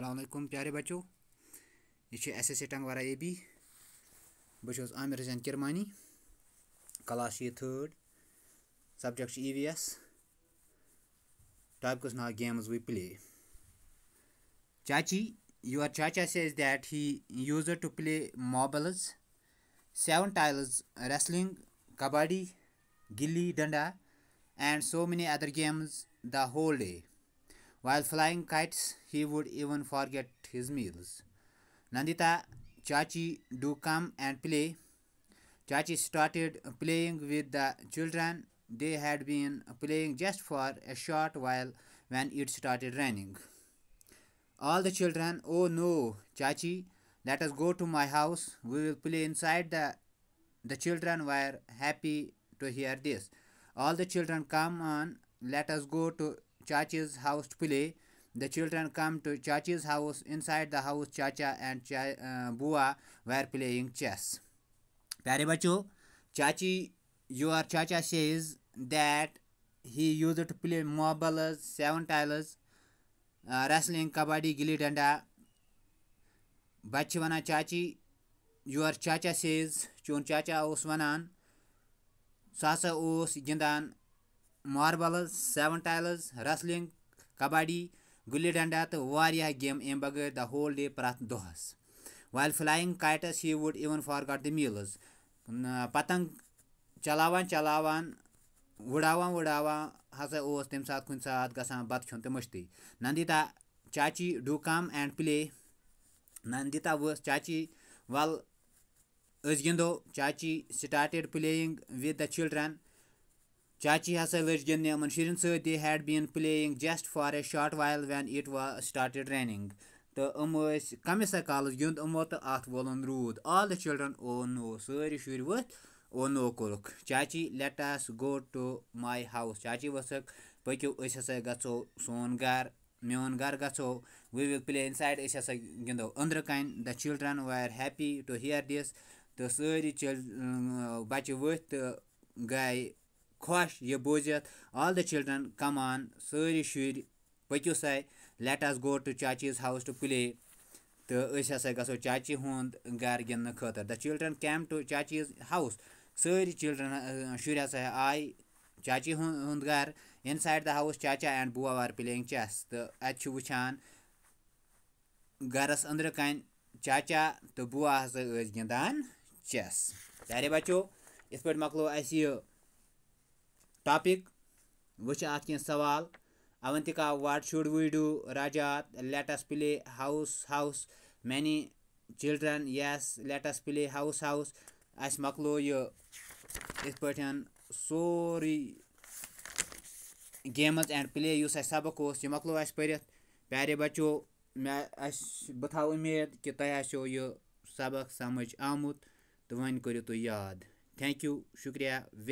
असलकुम प्यारे बच्चों यह S S A Tangwara A B बहुत आमिर हुसैन किरमानी क्लास ये third subject E V S topic ना games we play Chachi your chacha says that he used to play marbles, seven tiles, wrestling, kabaddi, gilli danda, and so many other games the whole day. While flying kites, he would even forget his meals. Nandita, Chachi do come and play. Chachi started playing with the children. They had been playing just for a short while when it started raining. All the children, oh no, Chachi, let us go to my house. We will play inside the the children were happy to hear this. All the children come on, let us go to Chachi's house to play. The children come to Chachi's house. Inside the house, Chacha and Ch- uh, Bua were playing chess. प्यारे बच्चों Chachi your Chacha says that he used to play marbles seven tiles wrestling kabaddi gilli danda बच्चे one चाची your Chacha says चोन चाचा उस वनान सह गिंदान marbles seven ٹایلز ریسلِنٛگ کَبڈی گُلہِ ڈنٛڈا تہٕ واریاہ گیمہٕ امہِ بغٲر دَ ہول ڈے پرٛٮ۪تھ دۄہَس while flying kites he would even forget the meals پَتنٛگ چَلاوان چَلاوان وُڈاوان وُڈاوان ہسا اوس تَمہِ ساتہٕ کُنہِ ساتہٕ گژھان بَتہٕ کھیوٚن تہٕ مٔشتٕے Nandita Chachi do come and play Nandita ؤژھ چاچی وَل أسۍ گِنٛدو Chachi started playing with the children Chachi has a alleged that Manshirin said they had been playing just for a short while when it started raining. The Amos Kamisakalas Yund at Athwolan Road. All the children, oh no, sorry, sure, what? Oh no, Kuruk. Chachi, let us go to my house. Chachi was a Paku Isasa Gatso, Songar, Myongar Gatso. We will play inside Isasa Gindo. Underkind, the children were happy to hear this. The sorry children, uh, but you the guy. خۄش یہِ بوٗزِتھ آل the children کَم آن سٲری شُرۍ پٔکِو سا let us go to chachi's house to play تہٕ أسۍ ہَسا گژھو چاچی ہُنٛد گَرٕ گِنٛدنہٕ خٲطرٕ the children came to chachi's house سٲری چِلڈرٛن شُرۍ ہَسا آے چاچی ہُنٛد ہُنٛد گَرٕ inside the house chacha and bua are playing chess تہٕ اَتہِ چھِ وٕچھان گَرَس أنٛدرٕ کَنۍ چاچا تہٕ بووا ہَسا ٲسۍ گِنٛدان چَس پیارے بَچو یِتھ پٲٹھۍ مۄکلو اَسہِ یہِ ٹاپِک وٕچھ اَتھ کینٛہہ سوال Avantika what should we do راجات let us play house house many children yes let us play house house اَسہِ مۄکلو یہِ یِتھ پٲٹھۍ سورُے گیمٕز اینٛڈ پٕلے یُس اَسہِ سبق اوس یہِ مۄکلو اَسہِ پٔرِتھ پیارے بَچو مےٚ اَسہِ بہٕ تھاوٕ اُمید کہِ تۄہہِ آسیو یہِ سبق سَمٕجھ آمُت تہٕ وۄنۍ کٔرِو تُہۍ یاد تھینٛک یوٗ شُکریہ وے